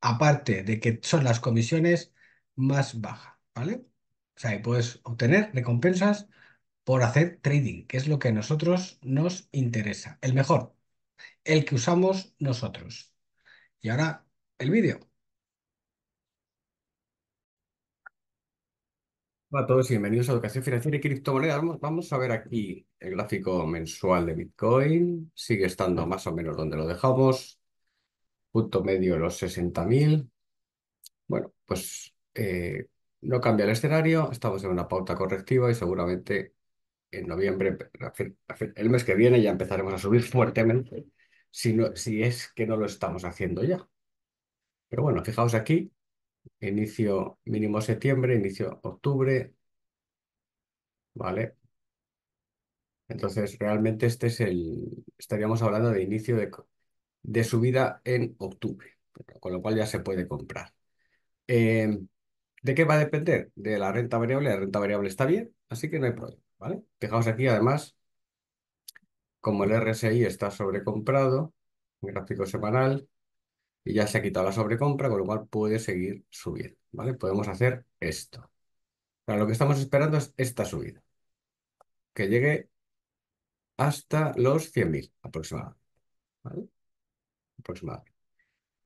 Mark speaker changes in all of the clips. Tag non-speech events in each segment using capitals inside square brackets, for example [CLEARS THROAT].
Speaker 1: aparte de que son las comisiones más bajas, ¿vale? O sea, puedes obtener recompensas por hacer trading, que es lo que a nosotros nos interesa, el mejor, el que usamos nosotros. Y ahora el vídeo. Hola a todos y bienvenidos a Educación Financiera y Criptomonedas. Vamos a ver aquí el gráfico mensual de Bitcoin. Sigue estando más o menos donde lo dejamos punto medio los 60.000. Bueno, pues eh, no cambia el escenario, estamos en una pauta correctiva y seguramente en noviembre, el mes que viene, ya empezaremos a subir [LAUGHS] fuertemente, si, si es que no lo estamos haciendo ya. Pero bueno, fijaos aquí, inicio mínimo septiembre, inicio octubre, ¿vale? Entonces, realmente este es el, estaríamos hablando de inicio de, de subida en octubre, con lo cual ya se puede comprar. Em, ¿De qué va a depender? De la renta variable. La renta variable está bien, así que no hay problema. ¿vale? Fijaos aquí, además, como el RSI está sobrecomprado, en gráfico semanal, y ya se ha quitado la sobrecompra, con lo cual puede seguir subiendo. ¿vale? Podemos hacer esto. lo que estamos esperando es esta subida, que llegue hasta los 100.000 aproximadamente. ¿vale? aproximadamente.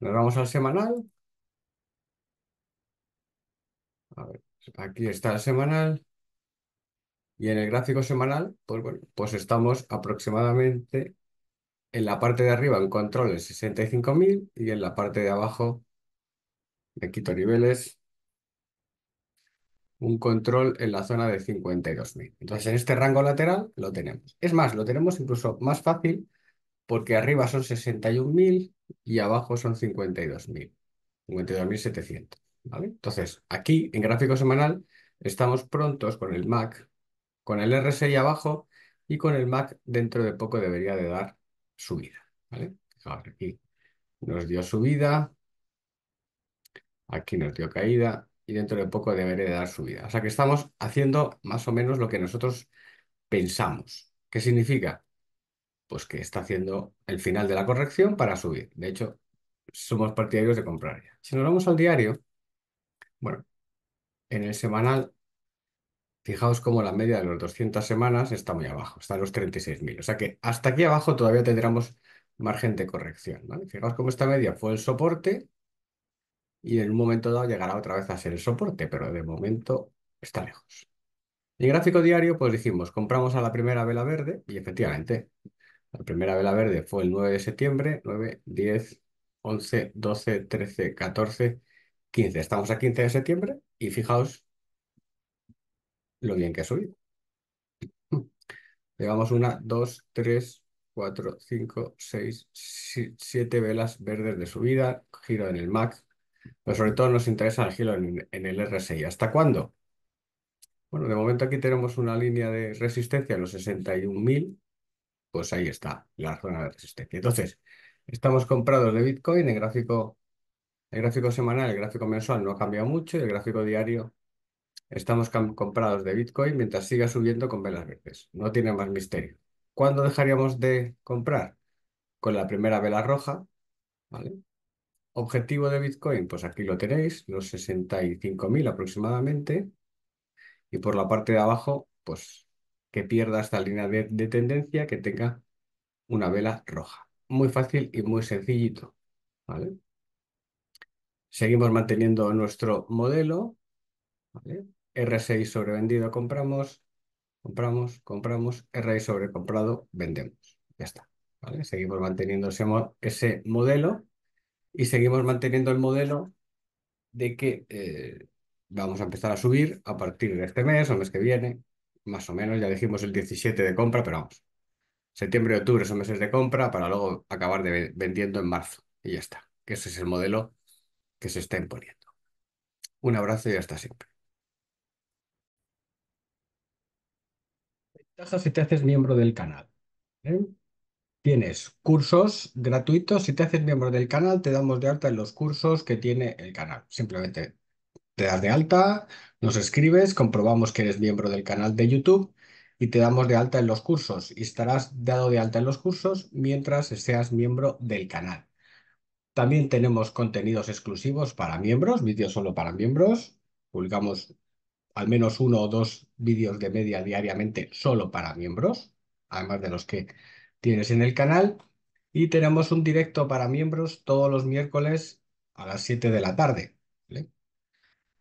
Speaker 1: Nos vamos al semanal. A aquí está el semanal. Y en el gráfico semanal, pues bueno, pues estamos aproximadamente en la parte de arriba en de 65.000 y en la parte de abajo, me quito niveles, un control en la zona de 52.000. Entonces en este rango lateral lo tenemos. Es más, lo tenemos incluso más fácil porque arriba son 61.000 y abajo son 52.000, 52.700. ¿vale? Entonces, aquí en gráfico semanal estamos prontos con el MAC, con el RSI abajo y con el MAC dentro de poco debería de dar subida. ¿vale? aquí nos dio subida, aquí nos dio caída y dentro de poco debería de dar subida. O sea que estamos haciendo más o menos lo que nosotros pensamos. ¿Qué significa? pues que está haciendo el final de la corrección para subir. De hecho, somos partidarios de comprar ya. Si nos vamos al diario, bueno, en el semanal, fijaos cómo la media de las 200 semanas está muy abajo, está en los 36.000. O sea que hasta aquí abajo todavía tendremos margen de corrección. Fijaos cómo esta media fue el soporte y en un momento dado llegará otra vez a ser el soporte, pero de momento está lejos. En el gráfico diario, pues dijimos, compramos a la primera vela verde y efectivamente la primera vela verde fue el 9 de septiembre, 9, 10, 11, 12, 13, 14, 15. Estamos a 15 de septiembre y fijaos lo bien que ha subido. [CLEARS THROAT] Llevamos una, dos, tres, cuatro, cinco, seis, siete velas verdes de subida, giro en el MAC, pero sobre todo nos interesa el giro en, en el RSI. ¿Hasta cuándo? Bueno, de momento aquí tenemos una línea de resistencia en los 61.000 pues ahí está la zona de resistencia. Entonces, estamos comprados de Bitcoin, el gráfico, el gráfico semanal, el gráfico mensual no ha cambiado mucho, y el gráfico diario estamos comprados de Bitcoin mientras siga subiendo con velas verdes. No tiene más misterio. ¿Cuándo dejaríamos de comprar? Con la primera vela roja, ¿vale? Objetivo de Bitcoin, pues aquí lo tenéis, los 65.000 aproximadamente. Y por la parte de abajo, pues que pierda esta línea de, tendencia que tenga una vela roja. Muy fácil y muy sencillito. ¿vale? Seguimos manteniendo nuestro modelo. ¿vale? R6 sobrevendido compramos, compramos, compramos, r sobre comprado, vendemos. Ya está. ¿vale? Seguimos manteniendo ese, modelo y seguimos manteniendo el modelo de que eh, vamos a empezar a subir a partir de este mes o mes que viene, más o menos, ya dijimos el 17 de compra, pero vamos. Septiembre y octubre son meses de compra para luego acabar de vendiendo en marzo. Y ya está, que ese es el modelo que se está imponiendo. Un abrazo y hasta siempre. Ventajas si te haces miembro del canal. ¿eh? Tienes cursos gratuitos. Si te haces miembro del canal, te damos de alta en los cursos que tiene el canal. Simplemente te das de alta, nos escribes, comprobamos que eres miembro del canal de YouTube y te damos de alta en los cursos y estarás dado de alta en los cursos mientras seas miembro del canal. También tenemos contenidos exclusivos para miembros, vídeos solo para miembros. Publicamos al menos uno o dos vídeos de media diariamente solo para miembros, además de los que tienes en el canal. Y tenemos un directo para miembros todos los miércoles a las 7 de la tarde